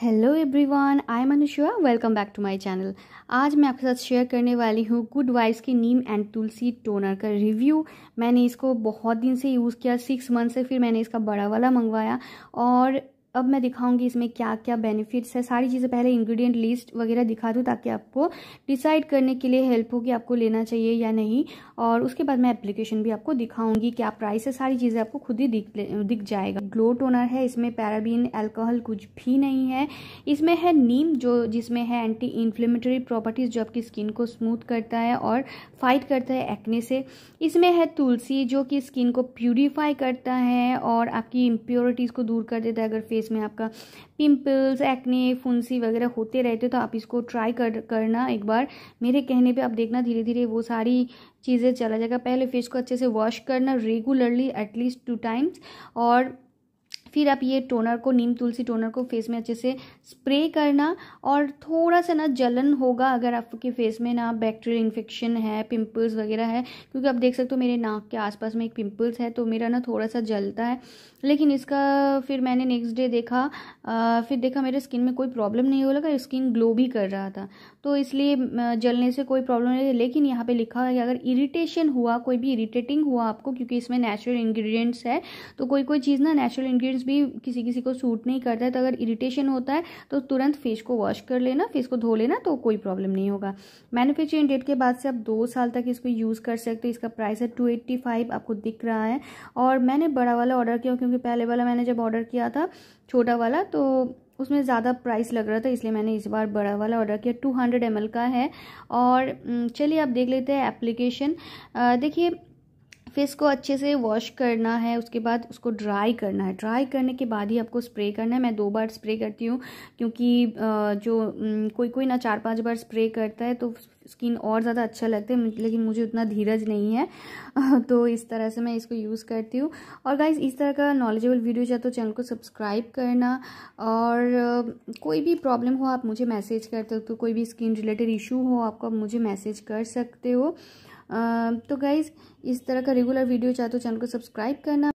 hello everyone I am Anushua welcome back to my channel आज मैं आपके साथ शेयर करने वाली हूँ गुड वाइफ्स की नीम एंड तुलसी टोनर का रिव्यू मैंने इसको बहुत दिन से यूज़ किया सिक्स मंथ से फिर मैंने इसका बड़ा वाला मंगवाया और अब मैं दिखाऊंगी इसमें क्या क्या बेनिफिट्स है सारी चीज़ें पहले इंग्रेडिएंट लिस्ट वगैरह दिखा दूँ ताकि आपको डिसाइड करने के लिए हेल्प हो कि आपको लेना चाहिए या नहीं और उसके बाद मैं एप्लीकेशन भी आपको दिखाऊंगी क्या प्राइस है सारी चीज़ें आपको खुद ही दिख दिख जाएगा ग्लो टोनर है इसमें पैराबीन एल्कोहल कुछ भी नहीं है इसमें है नीम जो जिसमें है एंटी इन्फ्लेमेटरी प्रॉपर्टीज़ जो आपकी स्किन को स्मूथ करता है और फाइट करता है एक्ने से इसमें है तुलसी जो कि स्किन को प्यूरीफाई करता है और आपकी इम्प्योरिटीज़ को दूर कर देता है अगर फेस इसमें आपका पिम्पल्स एक्ने फुंसी वगैरह होते रहते तो आप इसको ट्राई कर करना एक बार मेरे कहने पे आप देखना धीरे धीरे वो सारी चीज़ें चला जाएगा पहले फेस को अच्छे से वॉश करना रेगुलरली एटलीस्ट टू टाइम्स और फिर आप ये टोनर को नीम तुलसी टोनर को फेस में अच्छे से स्प्रे करना और थोड़ा सा ना जलन होगा अगर आपके फेस में ना बैक्टीरियल इन्फेक्शन है पिंपल्स वगैरह है क्योंकि आप देख सकते हो मेरे नाक के आसपास में एक पिंपल्स है तो मेरा ना थोड़ा सा जलता है लेकिन इसका फिर मैंने नेक्स्ट डे देखा आ, फिर देखा मेरे स्किन में कोई प्रॉब्लम नहीं हो लगा स्किन ग्लो भी कर रहा था तो इसलिए जलने से कोई प्रॉब्लम नहीं लेकिन यहाँ पर लिखा है कि अगर इरीटेशन हुआ कोई भी इरीटेटिंग हुआ आपको क्योंकि इसमें नेचुरल इन्ग्रीडियंट्स है तो कोई कोई चीज़ ना नेचुरल इन्ग्रीडियंट फेस भी किसी किसी को सूट नहीं करता है तो अगर इरिटेशन होता है तो तुरंत फेस को वॉश कर लेना फेस को धो लेना तो कोई प्रॉब्लम नहीं होगा मैन्युफैक्चरिंग डेट के बाद से आप दो साल तक इसको यूज़ कर सकते हो इसका प्राइस है टू एट्टी फाइव आपको दिख रहा है और मैंने बड़ा वाला ऑर्डर किया क्योंकि पहले वाला मैंने जब ऑर्डर किया था छोटा वाला तो उसमें ज़्यादा प्राइस लग रहा था इसलिए मैंने इस बार बड़ा वाला ऑर्डर किया टू हंड्रेड एम का है और हम्म, चलिए आप देख लेते हैं एप्लीकेशन देखिए फिर को अच्छे से वॉश करना है उसके बाद उसको ड्राई करना है ड्राई करने के बाद ही आपको स्प्रे करना है मैं दो बार स्प्रे करती हूँ क्योंकि जो कोई कोई ना चार पांच बार स्प्रे करता है तो स्किन और ज़्यादा अच्छा लगता है लेकिन मुझे उतना धीरज नहीं है तो इस तरह से मैं इसको यूज़ करती हूँ और गाइज इस तरह का नॉलेजेबल वीडियो चाहे तो चैनल को सब्सक्राइब करना और कोई भी प्रॉब्लम हो आप मुझे मैसेज करते हो तो कोई भी स्किन रिलेटेड इशू हो आपको आप मुझे मैसेज कर सकते हो तो गाइज़ इस तरह का रेगुलर वीडियो चाहे तो चैनल को सब्सक्राइब करना